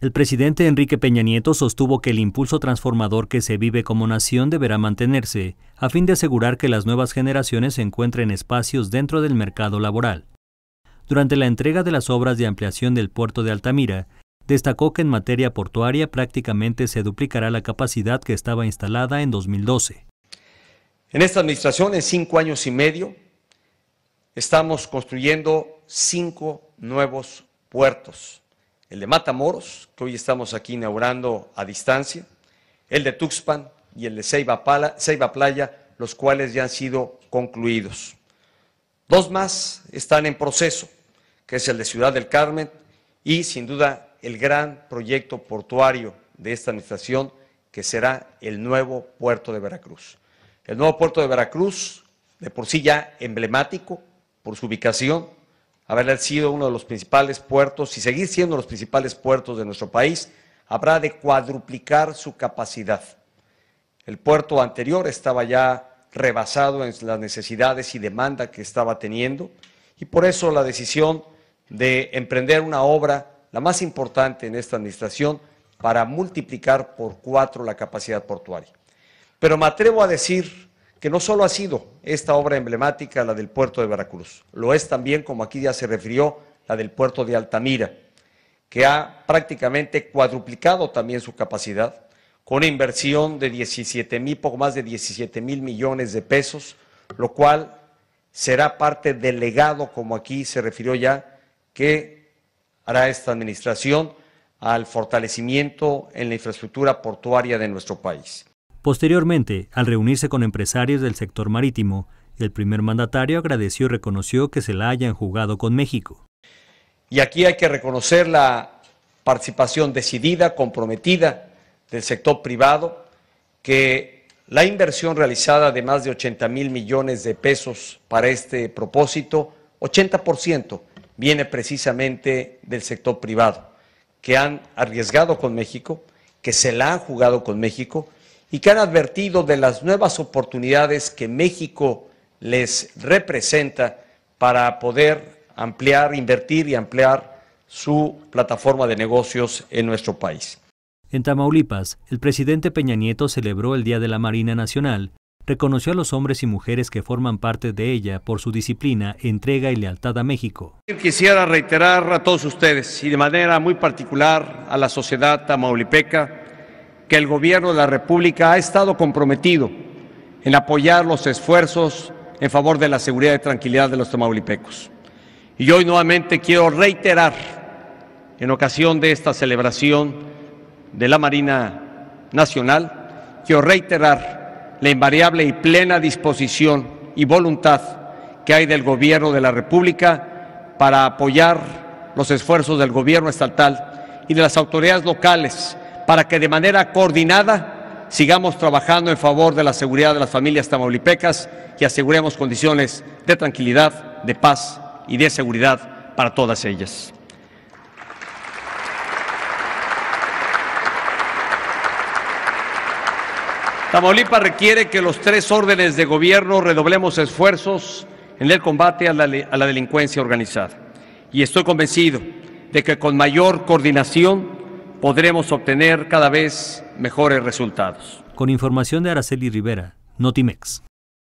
El presidente Enrique Peña Nieto sostuvo que el impulso transformador que se vive como nación deberá mantenerse, a fin de asegurar que las nuevas generaciones encuentren espacios dentro del mercado laboral. Durante la entrega de las obras de ampliación del puerto de Altamira, destacó que en materia portuaria prácticamente se duplicará la capacidad que estaba instalada en 2012. En esta administración, en cinco años y medio, estamos construyendo cinco nuevos puertos el de Matamoros, que hoy estamos aquí inaugurando a distancia, el de Tuxpan y el de Ceiba, Playa, los cuales ya han sido concluidos. Dos más están en proceso, que es el de Ciudad del Carmen y sin duda el gran proyecto portuario de esta administración, que será el nuevo puerto de Veracruz. El nuevo puerto de Veracruz, de por sí ya emblemático por su ubicación, haber sido uno de los principales puertos y seguir siendo los principales puertos de nuestro país, habrá de cuadruplicar su capacidad. El puerto anterior estaba ya rebasado en las necesidades y demanda que estaba teniendo y por eso la decisión de emprender una obra, la más importante en esta administración, para multiplicar por cuatro la capacidad portuaria. Pero me atrevo a decir que no solo ha sido esta obra emblemática, la del puerto de Veracruz, lo es también, como aquí ya se refirió, la del puerto de Altamira, que ha prácticamente cuadruplicado también su capacidad, con una inversión de 17 mil, poco más de 17 mil millones de pesos, lo cual será parte del legado, como aquí se refirió ya, que hará esta administración al fortalecimiento en la infraestructura portuaria de nuestro país. Posteriormente, al reunirse con empresarios del sector marítimo, el primer mandatario agradeció y reconoció que se la hayan jugado con México. Y aquí hay que reconocer la participación decidida, comprometida del sector privado, que la inversión realizada de más de 80 mil millones de pesos para este propósito, 80% viene precisamente del sector privado, que han arriesgado con México, que se la han jugado con México y que han advertido de las nuevas oportunidades que México les representa para poder ampliar, invertir y ampliar su plataforma de negocios en nuestro país. En Tamaulipas, el presidente Peña Nieto celebró el Día de la Marina Nacional, reconoció a los hombres y mujeres que forman parte de ella por su disciplina, entrega y lealtad a México. Quisiera reiterar a todos ustedes y de manera muy particular a la sociedad tamaulipeca que el Gobierno de la República ha estado comprometido en apoyar los esfuerzos en favor de la seguridad y tranquilidad de los tamaulipecos. Y hoy nuevamente quiero reiterar, en ocasión de esta celebración de la Marina Nacional, quiero reiterar la invariable y plena disposición y voluntad que hay del Gobierno de la República para apoyar los esfuerzos del Gobierno estatal y de las autoridades locales para que de manera coordinada sigamos trabajando en favor de la seguridad de las familias tamaulipecas y aseguremos condiciones de tranquilidad, de paz y de seguridad para todas ellas. Tamaulipas requiere que los tres órdenes de gobierno redoblemos esfuerzos en el combate a la, a la, delincuencia organizada. Y estoy convencido de que con mayor coordinación podremos obtener cada vez mejores resultados. Con información de Araceli Rivera, Notimex.